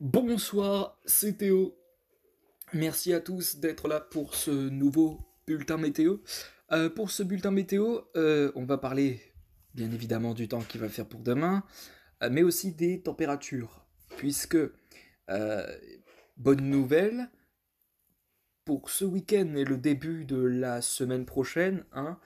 Bonsoir, c'est Théo. Merci à tous d'être là pour ce nouveau bulletin météo. Euh, pour ce bulletin météo, euh, on va parler bien évidemment du temps qu'il va faire pour demain, euh, mais aussi des températures, puisque, bonne nouvelle, pour ce week-end et le début de la semaine prochaine, hein,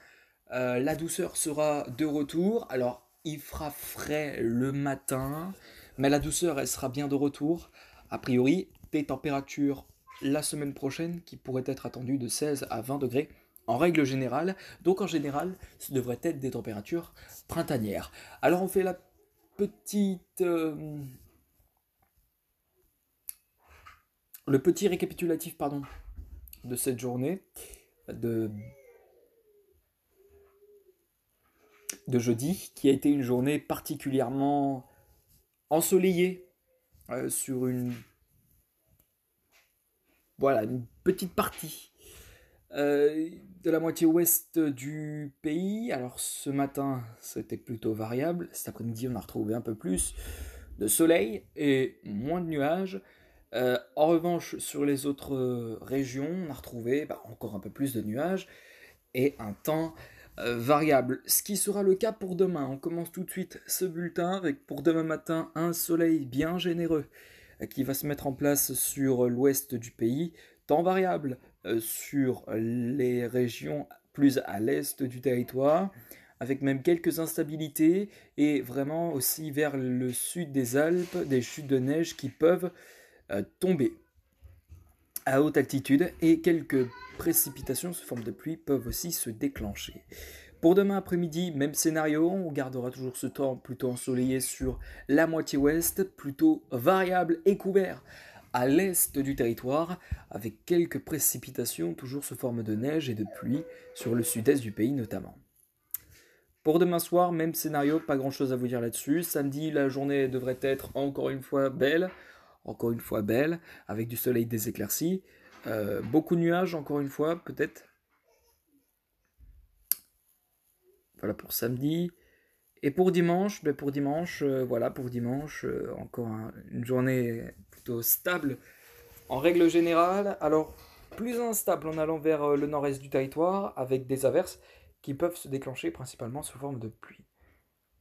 la douceur sera de retour. Alors, il fera frais le matin, mais la douceur, elle sera bien de retour. A priori, des températures la semaine prochaine qui pourraient être attendues de 16 à 20 degrés en règle générale. Donc en général, ce devrait être des températures printanières. Alors on fait la petite... Euh, le petit récapitulatif, pardon, de cette journée de, de jeudi, qui a été une journée particulièrement ensoleillé euh, sur une voilà une petite partie euh, de la moitié ouest du pays. Alors ce matin c'était plutôt variable, cet après-midi on a retrouvé un peu plus de soleil et moins de nuages. Euh, en revanche sur les autres régions on a retrouvé bah, encore un peu plus de nuages et un temps euh, variable, ce qui sera le cas pour demain. On commence tout de suite ce bulletin avec pour demain matin un soleil bien généreux euh, qui va se mettre en place sur l'ouest du pays, temps variable euh, sur les régions plus à l'est du territoire, avec même quelques instabilités, et vraiment aussi vers le sud des Alpes, des chutes de neige qui peuvent tomber à haute altitude, et quelques précipitations sous forme de pluie peuvent aussi se déclencher. Pour demain après-midi, même scénario, on gardera toujours ce temps plutôt ensoleillé sur la moitié ouest, plutôt variable et couvert à l'est du territoire, avec quelques précipitations toujours sous forme de neige et de pluie sur le sud-est du pays notamment. Pour demain soir, même scénario, pas grand chose à vous dire là-dessus. Samedi, la journée devrait être encore une fois belle, encore une fois belle, avec du soleil des euh, beaucoup de nuages, encore une fois, peut-être. Voilà pour samedi. Et pour dimanche, ben pour dimanche, euh, voilà, pour dimanche, euh, encore une journée plutôt stable en règle générale. Alors, plus instable en allant vers le nord-est du territoire, avec des averses qui peuvent se déclencher principalement sous forme de pluie.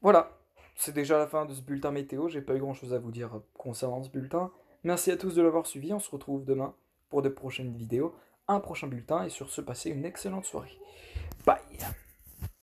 Voilà, c'est déjà la fin de ce bulletin météo, j'ai pas eu grand chose à vous dire concernant ce bulletin. Merci à tous de l'avoir suivi, on se retrouve demain pour de prochaines vidéos, un prochain bulletin et sur ce, passez une excellente soirée.